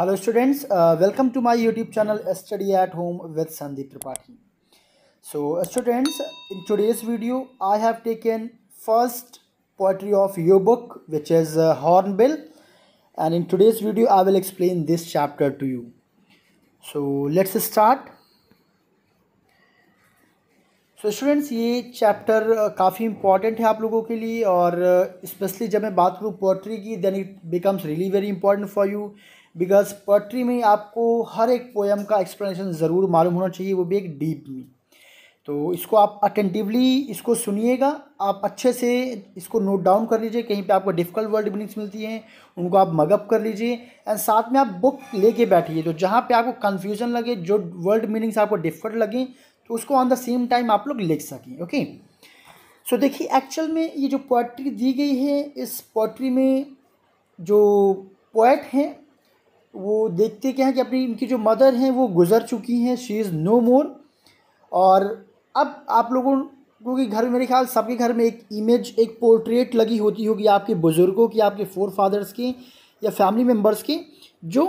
Hello students welcome to my YouTube channel study at home with Sandeep Tripathi so students in today's video I have taken first poetry of your book which is Hornbill and in today's video I will explain this chapter to you so let's start so students ये chapter काफ़ी important है आप लोगों के लिए और specially uh, जब मैं बात करूँ पोएट्री की then it becomes really very important for you because poetry में आपको हर एक पोएम का एक्सप्लेनेशन ज़रूर मालूम होना चाहिए वो भी एक डीप में तो इसको आप अटेंटिवली इसको सुनिएगा आप अच्छे से इसको नोट डाउन कर लीजिए कहीं पे आपको डिफ़िकल्ट वर्ड मीनिंग्स मिलती हैं उनको आप मगअप कर लीजिए एंड साथ में आप बुक लेके बैठिए तो जहाँ पे आपको कन्फ्यूजन लगे जो वर्ड मीनिंग्स आपको डिफ़िकल्ट लगें तो उसको ऑन द सेम टाइम आप लोग लिख सकें ओके सो देखिए एक्चुअल में ये जो पोइट्री दी गई है इस पोट्री में जो पोइट हैं वो देखते क्या हैं कि अपनी इनकी जो मदर हैं वो गुज़र चुकी हैं शी इज़ नो मोर और अब आप लोगों को कि घर मेरे ख्याल सबके घर में एक इमेज एक पोर्ट्रेट लगी होती होगी आपके बुज़ुर्गों की आपके फोर फादर्स की या फैमिली मेम्बर्स की जो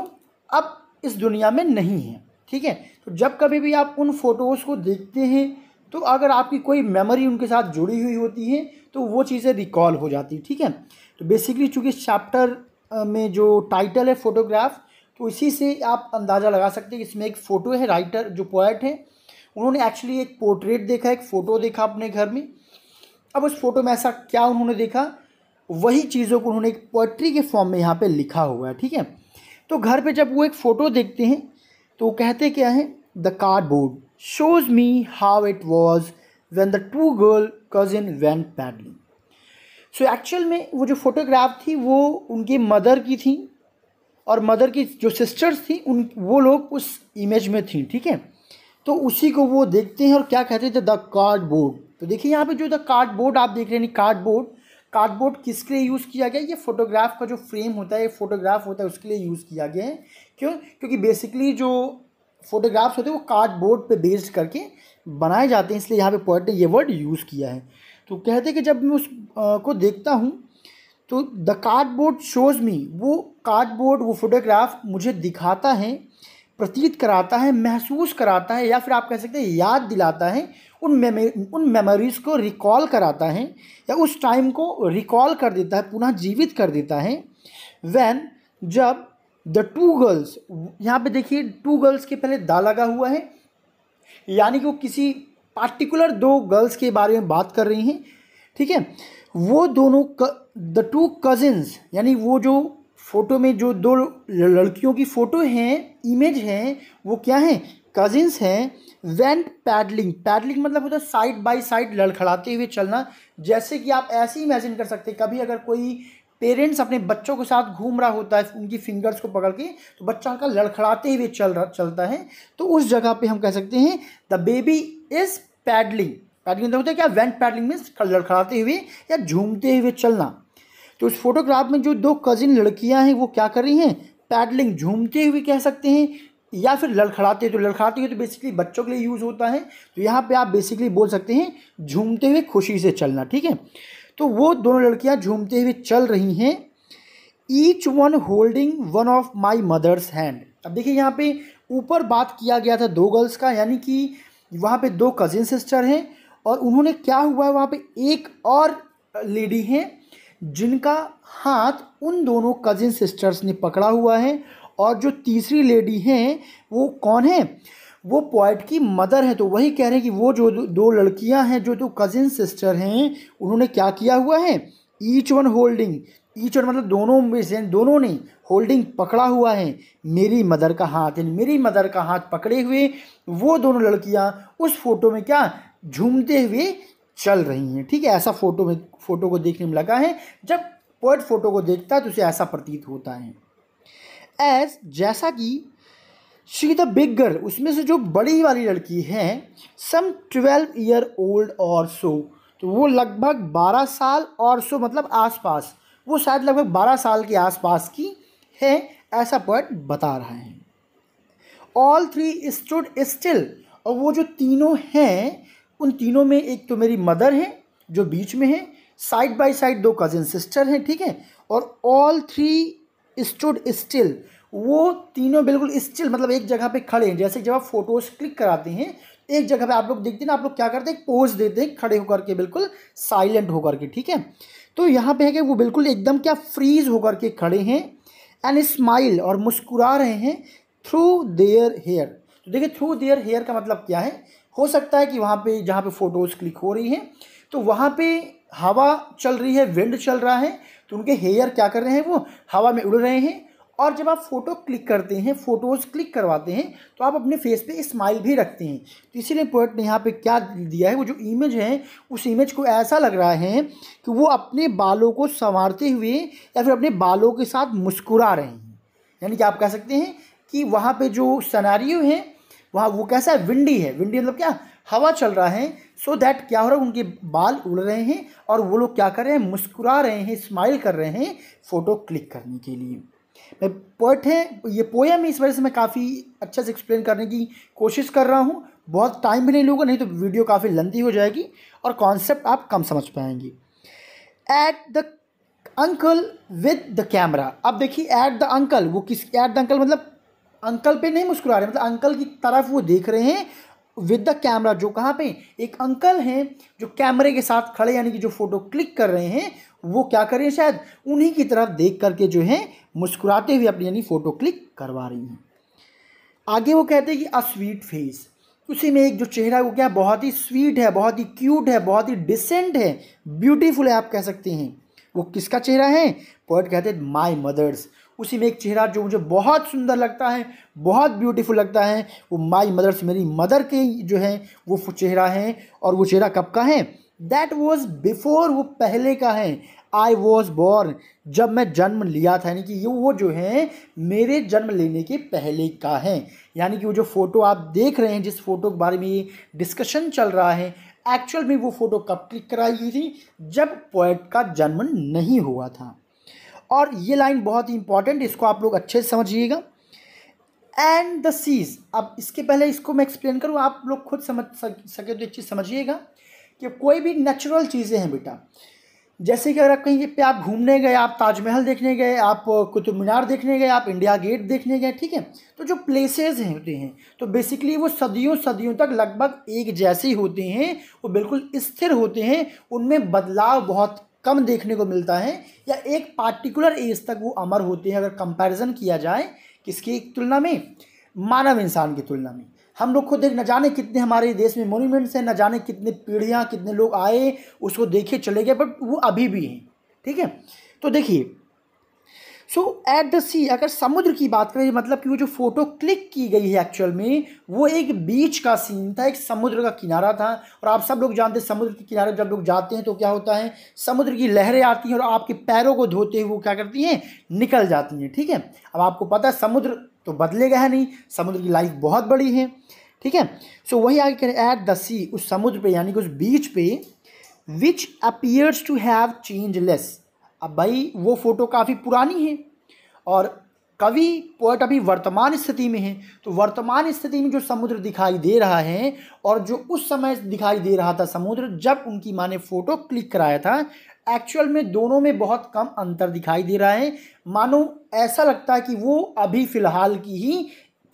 अब इस दुनिया में नहीं है ठीक है तो जब कभी भी आप उन फ़ोटोज़ को देखते हैं तो अगर आपकी कोई मेमोरी उनके साथ जुड़ी हुई होती है तो वो चीज़ें रिकॉल हो जाती है ठीक है तो बेसिकली चूँकि इस चैप्टर में जो टाइटल है फ़ोटोग्राफ तो इसी से आप अंदाज़ा लगा सकते हैं कि इसमें एक फ़ोटो है राइटर जो पोइट है उन्होंने एक्चुअली एक पोर्ट्रेट देखा एक फ़ोटो देखा अपने घर में अब उस फोटो में ऐसा क्या उन्होंने देखा वही चीज़ों को उन्होंने एक पोइट्री के फॉर्म में यहाँ पर लिखा हुआ है ठीक है तो घर पर जब वो एक फ़ोटो देखते हैं तो कहते क्या है the cardboard shows me how it was when the two girl cousin went paddling so actual में वो जो फोटोग्राफ थी वो उनके मदर की थी और मदर की जो सिस्टर्स थी उन वो लोग उस इमेज में थी ठीक है तो उसी को वो देखते हैं और क्या कहते थे द कार्डबोर्ड तो देखिए यहाँ पे जो द कार्डबोर्ड आप देख रहे हैं कार्डबोर्ड कार्डबोर्ड किसके लिए यूज़ किया गया ये फोटोग्राफ का जो फ्रेम होता है फोटोग्राफ होता है उसके लिए यूज़ किया गया है क्यों क्योंकि बेसिकली जो फोटोग्राफ्स होते हैं वो कार्डबोर्ड पे बेस्ड करके बनाए जाते हैं इसलिए यहाँ पे पॉइंट ने ये वर्ड यूज़ किया है तो कहते हैं कि जब मैं उस आ, को देखता हूँ तो द कार्डबोर्ड शोज़ मी वो कार्डबोर्ड वो फोटोग्राफ मुझे दिखाता है प्रतीत कराता है महसूस कराता है या फिर आप कह सकते हैं याद दिलाता है उन मेमो उन मेमोरीज़ को रिकॉल कराता है या उस टाइम को रिकॉल कर देता है पुनः जीवित कर देता है वैन जब द टू गर्ल्स यहाँ पे देखिए टू गर्ल्स के पहले दा लगा हुआ है यानी कि वो किसी पार्टिकुलर दो गर्ल्स के बारे में बात कर रही हैं ठीक है वो दोनों द टू कजिन्स यानी वो जो फ़ोटो में जो दो लड़कियों की फ़ोटो हैं इमेज हैं वो क्या हैं कजिन्स हैं वेंट पैडलिंग पैडलिंग मतलब होता है साइड बाय साइड लड़खड़ाते हुए चलना जैसे कि आप ऐसे ही इमेजिन कर सकते हैं कभी अगर कोई पेरेंट्स अपने बच्चों के साथ घूम रहा होता है उनकी फिंगर्स को पकड़ के तो बच्चा का लड़खड़ाते हुए चल रहा चलता है तो उस जगह पे हम कह सकते हैं the baby is paddling paddling होता है क्या वेंट पैडलिंग मीन्स लड़खड़ाते हुए या झूमते हुए चलना तो इस फोटोग्राफ में जो दो कजिन लड़कियां हैं वो क्या कर रही हैं पैडलिंग झूमते हुए कह सकते हैं या फिर लड़खड़ाते तो लड़खड़ाते हुए तो बेसिकली बच्चों के लिए यूज़ होता है तो यहाँ पे आप बेसिकली बोल सकते हैं झूमते हुए खुशी से चलना ठीक है तो वो दोनों लड़कियाँ झूमते हुए चल रही हैं each one holding one of my mother's hand अब देखिए यहाँ पे ऊपर बात किया गया था दो गर्ल्स का यानी कि वहाँ पे दो कज़िन सिस्टर हैं और उन्होंने क्या हुआ है वहाँ पे एक और लेडी हैं जिनका हाथ उन दोनों कजिन सिस्टर्स ने पकड़ा हुआ है और जो तीसरी लेडी हैं वो कौन है वो पॉइट की मदर है तो वही कह रहे हैं कि वो जो दो लड़कियां हैं जो दो कजिन सिस्टर हैं उन्होंने क्या किया हुआ है each one holding each one मतलब दोनों में से दोनों ने होल्डिंग पकड़ा हुआ है मेरी मदर का हाथ यानी मेरी मदर का हाथ पकड़े हुए वो दोनों लड़कियां उस फोटो में क्या झूमते हुए चल रही हैं ठीक है ऐसा फोटो में फोटो को देखने में लगा है जब पोइट फोटो को देखता है तो उसे ऐसा प्रतीत होता है एज जैसा कि शी द बिग गर्ल उसमें से जो बड़ी वाली लड़की है सम ट्वेल्व ईयर ओल्ड और सो तो वो लगभग बारह साल और सो मतलब आसपास वो शायद लगभग बारह साल के आसपास की है ऐसा पोइट बता रहा है ऑल थ्री स्टूड स्टिल और वो जो तीनों हैं उन तीनों में एक तो मेरी मदर हैं जो बीच में हैं साइड बाय साइड दो कजिन सिस्टर हैं ठीक है और ऑल थ्री स्टूड स्टिल वो तीनों बिल्कुल स्टिल मतलब एक जगह पे खड़े हैं जैसे जब आप फोटोज़ क्लिक कराते हैं एक जगह पे आप लोग देखते हैं ना आप लोग क्या करते हैं पोज देते हैं खड़े होकर के बिल्कुल साइलेंट होकर के ठीक है तो यहाँ पे है कि वो बिल्कुल एकदम क्या फ्रीज होकर के खड़े हैं एंड स्माइल और मुस्कुरा रहे हैं थ्रू देयर हेयर तो देखिए थ्रू देयर हेयर का मतलब क्या है हो सकता है कि वहाँ पे जहाँ पे फ़ोटोज़ क्लिक हो रही हैं तो वहाँ पे हवा चल रही है विंड चल रहा है तो उनके हेयर क्या कर रहे हैं वो हवा में उड़ रहे हैं और जब आप फ़ोटो क्लिक करते हैं फ़ोटोज़ क्लिक करवाते हैं तो आप अपने फेस पे स्माइल भी रखते हैं तो इसीलिए पोइट ने यहाँ पे क्या दिया है वो जो इमेज है उस इमेज को ऐसा लग रहा है कि वो अपने बालों को संवारते हुए या फिर अपने बालों के साथ मुस्कुरा रहे हैं यानी कि आप कह सकते हैं कि वहाँ पर जो सनारियो हैं वहाँ वो कैसा है विंडी है विंडी मतलब क्या हवा चल रहा है सो so दैट क्या हो रहा है उनके बाल उड़ रहे हैं और वो लोग क्या कर रहे हैं मुस्कुरा रहे हैं स्माइल कर रहे हैं फ़ोटो क्लिक करने के लिए मैं पोइट है ये पोएम इस वजह से मैं काफ़ी अच्छे से एक्सप्लेन करने की कोशिश कर रहा हूँ बहुत टाइम भी नहीं लूँगा नहीं तो वीडियो काफ़ी लंबी हो जाएगी और कॉन्सेप्ट आप कम समझ पाएंगे at the uncle with the camera अब देखिए एट द अंकल वो किस एट द अंकल मतलब अंकल पे नहीं मुस्कुरा रहे मतलब अंकल की तरफ वो देख रहे हैं विद द कैमरा जो कहाँ पे एक अंकल हैं जो कैमरे के साथ खड़े यानी कि जो फ़ोटो क्लिक कर रहे हैं वो क्या कर रहे हैं शायद उन्हीं की तरफ देख करके जो है मुस्कुराते हुए अपनी यानी फ़ोटो क्लिक करवा रही हैं आगे वो कहते हैं कि अ स्वीट फेस उसी में एक जो चेहरा वो क्या बहुत ही स्वीट है बहुत ही क्यूट है बहुत ही डिसेंट है ब्यूटीफुल है आप कह सकते हैं वो किसका चेहरा है पोइट कहते हैं माई मदर्स उसी में एक चेहरा जो मुझे बहुत सुंदर लगता है बहुत ब्यूटीफुल लगता है वो माई मदर से मेरी मदर के जो है वो चेहरा है और वो चेहरा कब का है दैट वॉज बिफोर वो पहले का है आई वॉज बॉर्न जब मैं जन्म लिया था यानी कि ये वो जो है मेरे जन्म लेने के पहले का है यानी कि वो जो फ़ोटो आप देख रहे हैं जिस फ़ोटो के बारे में ये डिस्कशन चल रहा है एक्चुअल में वो फ़ोटो कब क्लिक कराई गई थी जब पोएट का जन्म नहीं हुआ था और ये लाइन बहुत ही इंपॉर्टेंट इसको आप लोग अच्छे से समझिएगा एंड द सीज अब इसके पहले इसको मैं एक्सप्लेन करूँ आप लोग खुद समझ सके तो एक चीज़ समझिएगा कि कोई भी नेचुरल चीज़ें हैं बेटा जैसे कि अगर आप कहीं पे आप घूमने गए आप ताजमहल देखने गए आप कुतुब मीनार देखने गए आप इंडिया गेट देखने गए ठीक है तो जो प्लेसेस हैं होते हैं तो बेसिकली वो सदियों सदियों तक लगभग एक जैसे ही होते हैं वो बिल्कुल स्थिर होते हैं उनमें बदलाव बहुत कम देखने को मिलता है या एक पार्टिकुलर एज तक वो अमर होते हैं अगर कंपैरिजन किया जाए किसकी तुलना में मानव इंसान की तुलना में हम लोग को देख न जाने कितने हमारे देश में मोन्यूमेंट्स हैं न जाने कितने पीढ़ियाँ कितने लोग आए उसको देखे चले गए बट वो अभी भी हैं ठीक है तो देखिए सो एट द सी अगर समुद्र की बात करें मतलब कि वो जो फ़ोटो क्लिक की गई है एक्चुअल में वो एक बीच का सीन था एक समुद्र का किनारा था और आप सब लोग जानते हैं समुद्र के किनारे जब लोग जाते हैं तो क्या होता है समुद्र की लहरें आती हैं और आपके पैरों को धोते हुए वो क्या करती हैं निकल जाती हैं ठीक है अब आपको पता है समुद्र तो बदलेगा है नहीं समुद्र की लाइफ बहुत बड़ी है ठीक है सो वही आगे हैं एट द सी उस समुद्र पे यानी कि उस बीच पे which appears to have changeless अब भाई वो फ़ोटो काफ़ी पुरानी है और कवि पोएट अभी वर्तमान स्थिति में है तो वर्तमान स्थिति में जो समुद्र दिखाई दे रहा है और जो उस समय दिखाई दे रहा था समुद्र जब उनकी माँ ने फ़ोटो क्लिक कराया था एक्चुअल में दोनों में बहुत कम अंतर दिखाई दे रहा है मानो ऐसा लगता है कि वो अभी फ़िलहाल की ही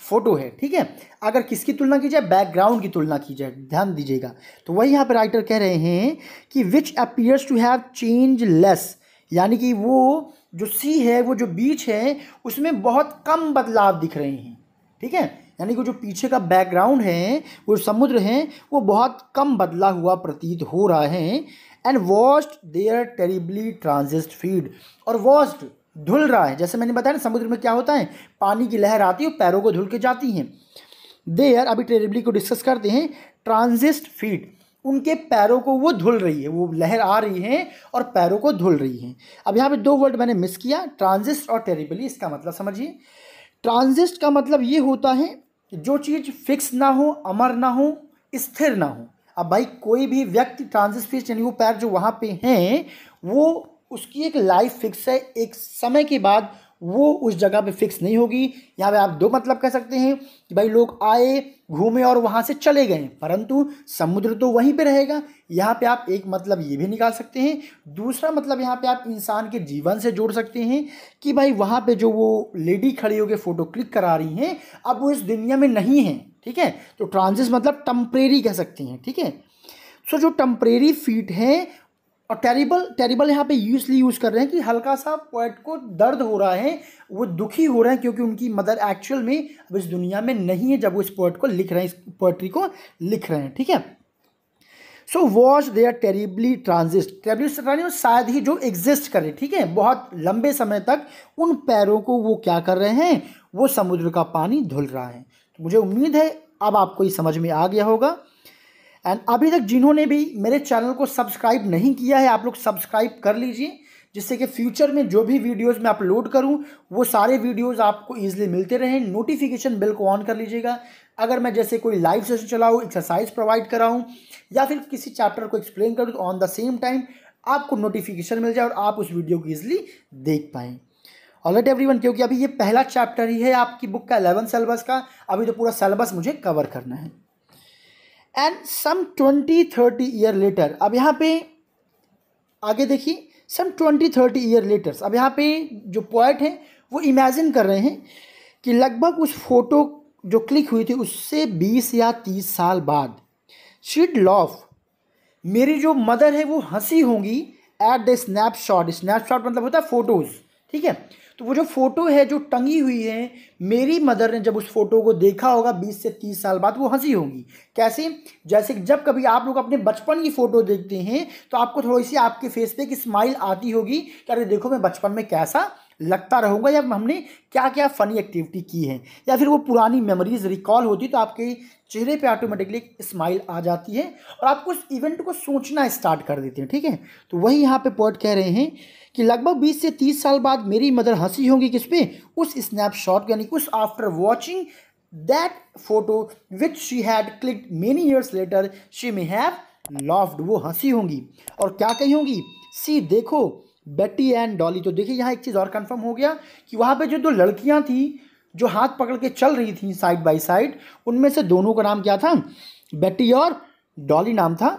फ़ोटो है ठीक है अगर किसकी तुलना की जाए बैकग्राउंड की तुलना की जाए ध्यान दीजिएगा तो वही यहाँ पर राइटर कह रहे हैं कि which appears to have changeless यानी कि वो जो सी है वो जो बीच है उसमें बहुत कम बदलाव दिख रहे हैं ठीक है यानी कि जो पीछे का बैकग्राउंड है वो समुद्र है वो बहुत कम बदला हुआ प्रतीत हो रहा है and washed their terribly transient feet और वॉस्ट धुल रहा है जैसे मैंने बताया ना समुद्र में क्या होता है पानी की लहर आती है पैरों को धुल के जाती हैं देयर अभी टेरिबली को डिस्कस करते हैं ट्रांजिस्ट फीड उनके पैरों को वो धुल रही है वो लहर आ रही है और पैरों को धुल रही है अब यहाँ पे दो वर्ड मैंने मिस किया ट्रांजिस्ट और टेरिबली इसका मतलब समझिए ट्रांजिस्ट का मतलब ये होता है जो चीज़ फिक्स ना हो अमर ना हो स्थिर ना हो अब भाई कोई भी व्यक्ति ट्रांजिस्ट फिक्स यानी वो पैर जो वहाँ पर हैं वो उसकी एक लाइफ फिक्स है एक समय के बाद वो उस जगह पे फिक्स नहीं होगी यहाँ पे आप दो मतलब कह सकते हैं कि भाई लोग आए घूमे और वहाँ से चले गए परंतु समुद्र तो वहीं पे रहेगा यहाँ पे आप एक मतलब ये भी निकाल सकते हैं दूसरा मतलब यहाँ पे आप इंसान के जीवन से जोड़ सकते हैं कि भाई वहाँ पे जो वो लेडी खड़ी होकर फ़ोटो क्लिक करा रही हैं अब वो इस दुनिया में नहीं है ठीक है तो ट्रांजिस मतलब टम्परेरी कह सकते हैं ठीक है सो जो टम्परेरी फीट हैं और टेरिबल टेरिबल यहाँ पे यूजली यूज़ कर रहे हैं कि हल्का सा पोइट को दर्द हो रहा है वो दुखी हो रहे हैं क्योंकि उनकी मदर एक्चुअल में अब इस दुनिया में नहीं है जब वो इस पोइट को लिख रहे हैं इस पोइट्री को लिख रहे हैं ठीक है so watch they are terribly transient terribly transient शायद ही जो एग्जिस्ट करे ठीक है बहुत लंबे समय तक उन पैरों को वो क्या कर रहे हैं वो समुद्र का पानी धुल रहा है तो मुझे उम्मीद है अब आपको ये समझ में आ गया होगा एंड अभी तक जिन्होंने भी मेरे चैनल को सब्सक्राइब नहीं किया है आप लोग सब्सक्राइब कर लीजिए जिससे कि फ्यूचर में जो भी वीडियोस मैं अपलोड करूं वो सारे वीडियोस आपको ईजिली मिलते रहें नोटिफिकेशन बिल को ऑन कर लीजिएगा अगर मैं जैसे कोई लाइव सेशन चलाऊँ एक्सरसाइज प्रोवाइड कराऊँ या फिर किसी चैप्टर को एक्सप्लेन करूँ ऑन द सेम टाइम आपको नोटिफिकेशन मिल जाए और आप उस वीडियो को ईजिली देख पाएँ ऑलरेडी एवरी वन क्योंकि अभी ये पहला चैप्टर ही है आपकी बुक का एलेवन सेलेबस का अभी तो पूरा सेलेबस मुझे कवर करना है and some twenty thirty year later अब यहाँ पे आगे देखिए some twenty thirty year letters अब यहाँ पे जो पॉइंट हैं वो इमेजिन कर रहे हैं कि लगभग उस फोटो जो क्लिक हुई थी उससे बीस या तीस साल बाद शीड लॉफ मेरी जो मदर है वो हंसी होंगी एट द स्नैपशॉट स्नैपशॉट मतलब होता है फ़ोटोज़ ठीक है तो वो जो फ़ोटो है जो टंगी हुई है मेरी मदर ने जब उस फोटो को देखा होगा बीस से तीस साल बाद वो हंसी होंगी कैसे जैसे जब कभी आप लोग अपने बचपन की फ़ोटो देखते हैं तो आपको थोड़ी सी आपके फेस पे एक स्माइल आती होगी कि अरे देखो मैं बचपन में कैसा लगता रहूँगा या हमने क्या क्या फ़नी एक्टिविटी की है या फिर वो पुरानी मेमोरीज रिकॉल होती तो आपके चेहरे पे ऑटोमेटिकली स्माइल आ जाती है और आपको उस इवेंट को सोचना स्टार्ट कर देते हैं ठीक है तो वही यहाँ पे पॉइंट कह रहे हैं कि लगभग 20 से 30 साल बाद मेरी मदर हंसी होगी किस पे उस स्नैपशॉट यानी उस after watching that photo which she had click many years later she may have laughed वो हंसी होंगी और क्या कही होंगी सी देखो बेटी एंड डॉली तो देखिए यहाँ एक चीज़ और कंफर्म हो गया कि वहाँ पे जो दो लड़कियाँ थी जो हाथ पकड़ के चल रही थी साइड बाय साइड उनमें से दोनों का नाम क्या था बेटी और डॉली नाम था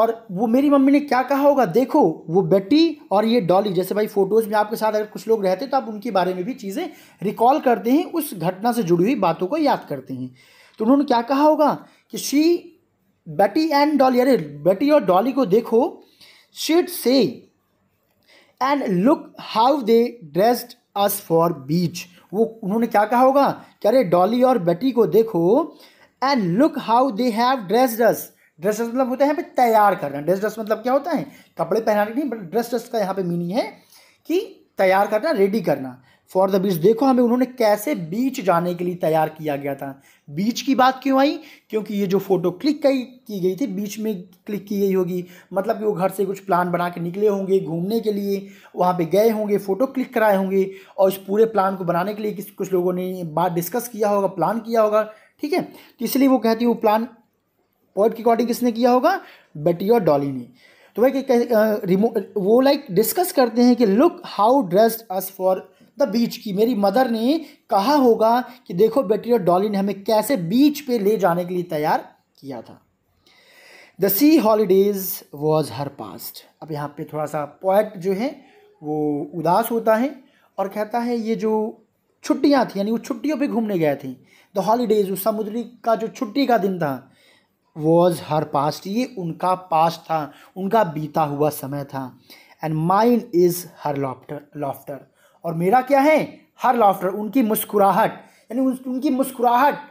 और वो मेरी मम्मी ने क्या कहा होगा देखो वो बेटी और ये डॉली जैसे भाई फोटोज़ में आपके साथ अगर कुछ लोग रहते तो आप उनके बारे में भी चीज़ें रिकॉल करते हैं उस घटना से जुड़ी हुई बातों को याद करते हैं तो उन्होंने क्या कहा होगा कि शी बेटी एंड डॉली अरे बेटी और डॉली को देखो शीट से and look how they dressed us for beach वो उन्होंने क्या कहा होगा कि अरे डॉली और बेटी को देखो and look how they have dressed us dress मतलब होता है पे तैयार करना ड्रेस ड्रेस मतलब क्या होता है कपड़े पहनाने नहीं बट ड्रेस ड्रेस का यहाँ पे मीनिंग है कि तैयार करना रेडी करना फॉर द बीच देखो हमें उन्होंने कैसे बीच जाने के लिए तैयार किया गया था बीच की बात क्यों आई क्योंकि ये जो फ़ोटो क्लिक की, की गई थी बीच में क्लिक की गई होगी मतलब कि वो घर से कुछ प्लान बना के निकले होंगे घूमने के लिए वहाँ पे गए होंगे फ़ोटो क्लिक कराए होंगे और इस पूरे प्लान को बनाने के लिए किस कुछ लोगों ने बात डिस्कस किया होगा प्लान किया होगा ठीक है तो इसलिए वो कहती है वो प्लान पॉइंट की अकॉर्डिंग किसने किया होगा बेटी और डॉली ने तो भाई रिमो वो लाइक डिस्कस करते हैं कि look how dressed us for the beach की मेरी मदर ने कहा होगा कि देखो बेटी और डॉली ने हमें कैसे बीच पे ले जाने के लिए तैयार किया था the sea holidays was her past अब यहाँ पे थोड़ा सा पोइट जो है वो उदास होता है और कहता है ये जो छुट्टियाँ थी यानी वो छुट्टियों पे घूमने गए थे द हॉलीडेज उस समुद्री का जो छुट्टी का दिन था वॉज हर पास्ट ये उनका पास्ट था उनका बीता हुआ समय था and mind is her laughter laughter और मेरा क्या है हर लाफ्टर उनकी मुस्कुराहट यानी उनकी मुस्कुराहट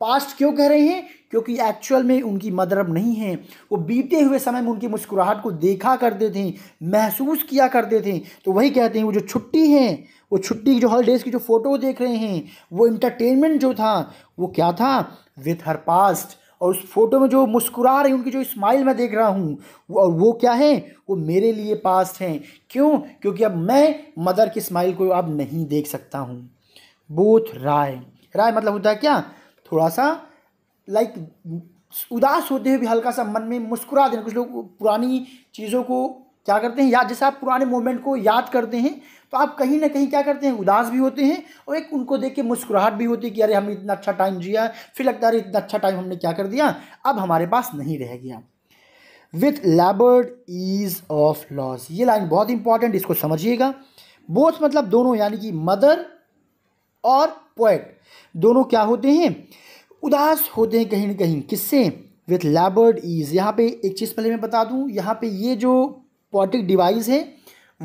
पास्ट क्यों कह रहे हैं क्योंकि एक्चुअल में उनकी मदरब नहीं है वो बीते हुए समय में उनकी मुस्कुराहट को देखा करते थे महसूस किया करते थे तो वही कहते हैं वो जो छुट्टी है वो छुट्टी की जो हॉलीडेज़ की जो फ़ोटो देख रहे हैं वो इंटरटेनमेंट जो था वो क्या था विथ हर पास्ट और उस फोटो में जो मुस्कुरा रही उनकी जो स्माइल मैं देख रहा हूँ और वो क्या है वो मेरे लिए पास्ट हैं क्यों क्योंकि अब मैं मदर की स्माइल को अब नहीं देख सकता हूँ बोथ राय राय मतलब होता है क्या थोड़ा सा लाइक उदास होते हुए भी हल्का सा मन में मुस्कुरा देना कुछ लोग पुरानी चीज़ों को क्या करते हैं या जैसे आप पुराने मोमेंट को याद करते हैं तो आप कहीं ना कहीं क्या करते हैं उदास भी होते हैं और एक उनको देख के मुस्कुराहट भी होती है कि अरे हमने इतना अच्छा टाइम जिया फिर लगता है अरे इतना अच्छा टाइम हमने क्या कर दिया अब हमारे पास नहीं रह गया with laboured ease of loss ये लाइन बहुत इंपॉर्टेंट इसको समझिएगा बोथ मतलब दोनों यानी कि मदर और पोएट दोनों क्या होते हैं उदास होते हैं कहीं ना कहीं किससे विथ लेबर्ड ईज यहाँ पे एक चीज़ पहले मैं बता दूँ यहाँ पे ये जो पॉटिक डिवाइस है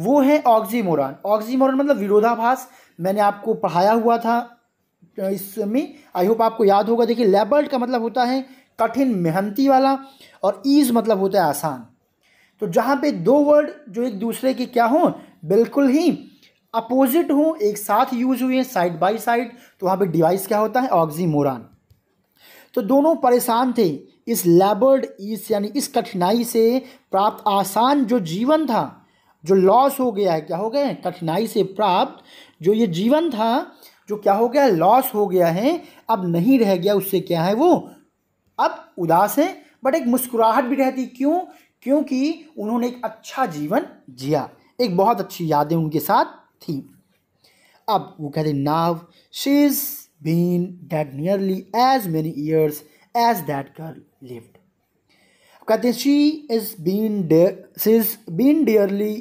वो है ऑक्सीमोरन ऑक्सीमोरन मतलब विरोधाभास मैंने आपको पढ़ाया हुआ था इसमें आई होप आपको याद होगा देखिए लेबर्ट का मतलब होता है कठिन मेहनती वाला और ईज मतलब होता है आसान तो जहाँ पे दो वर्ड जो एक दूसरे के क्या हों बिल्कुल ही अपोजिट हों एक साथ यूज हुए हैं साइड बाई साइड तो वहाँ पे डिवाइस क्या होता है ऑक्सीमोरन तो दोनों परेशान थे इस लेबर्ड ईस यानी इस कठिनाई से प्राप्त आसान जो जीवन था जो लॉस हो गया है क्या हो गया है कठिनाई से प्राप्त जो ये जीवन था जो क्या हो गया लॉस हो गया है अब नहीं रह गया उससे क्या है वो अब उदास है बट एक मुस्कुराहट भी रहती क्यों क्योंकि उन्होंने एक अच्छा जीवन जिया एक बहुत अच्छी यादें उनके साथ थी अब वो कहते now she's been dead nearly as many years as that girl lived. कहते हैं she is been is been dearly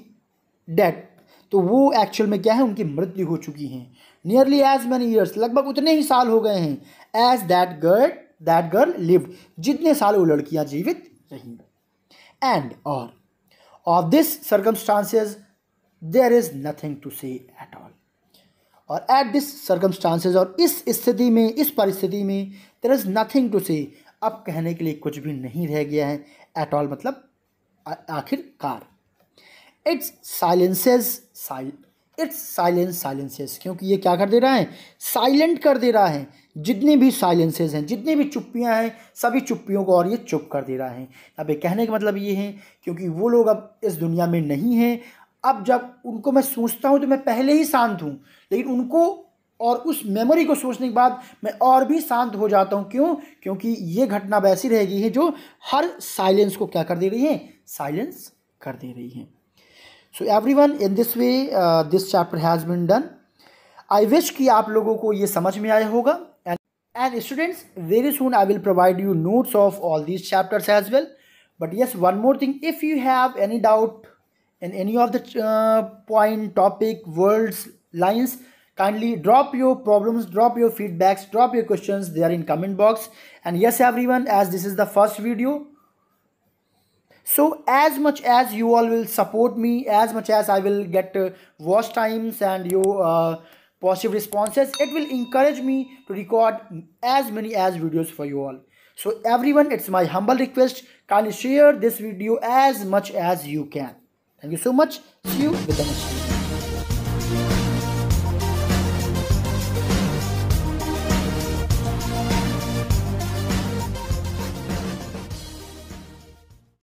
dead तो वो एक्चुअल में क्या है उनकी मृत्यु हो चुकी है नियरली एज मैनी ईयर्स लगभग उतने ही साल हो गए हैं as that girl that girl lived जितने साल वो लड़कियां जीवित रही एंड और of this circumstances there is nothing to say at all और एट दिस सर्कमस्टांसेस और इस स्थिति में इस परिस्थिति में देर इज़ नथिंग टू से अब कहने के लिए कुछ भी नहीं रह गया है एट ऑल मतलब आखिरकार इट्स साइलेंसेज साइल इट्स साइलेंस साइलेंसेज क्योंकि ये क्या कर दे रहा है साइलेंट कर दे रहा है जितने भी साइलेंसेज हैं जितने भी चुप्पियां हैं सभी चुप्पियों को और ये चुप कर दे रहा है अब ये कहने का मतलब ये है क्योंकि वो लोग अब इस दुनिया में नहीं हैं अब जब उनको मैं सोचता हूँ तो मैं पहले ही शांत हूँ लेकिन उनको और उस मेमोरी को सोचने के बाद मैं और भी शांत हो जाता हूँ क्यों क्योंकि ये घटना वैसी रह गई है जो हर साइलेंस को क्या कर दे रही है साइलेंस कर दे रही है so every one in this way this chapter has been done I wish कि आप लोगों को ये समझ में आया होगा and and students very soon I will provide you notes of all these chapters as well but yes one more thing if you have any doubt in any of the point topic words lines Kindly drop your problems, drop your feedbacks, drop your questions. They are in comment box. And yes, everyone, as this is the first video, so as much as you all will support me as much as i will get uh, watch times and you uh, positive responses it will encourage me to record as many as videos for you all so everyone it's my humble request kindly share this video as much as you can thank you so much see you with the next video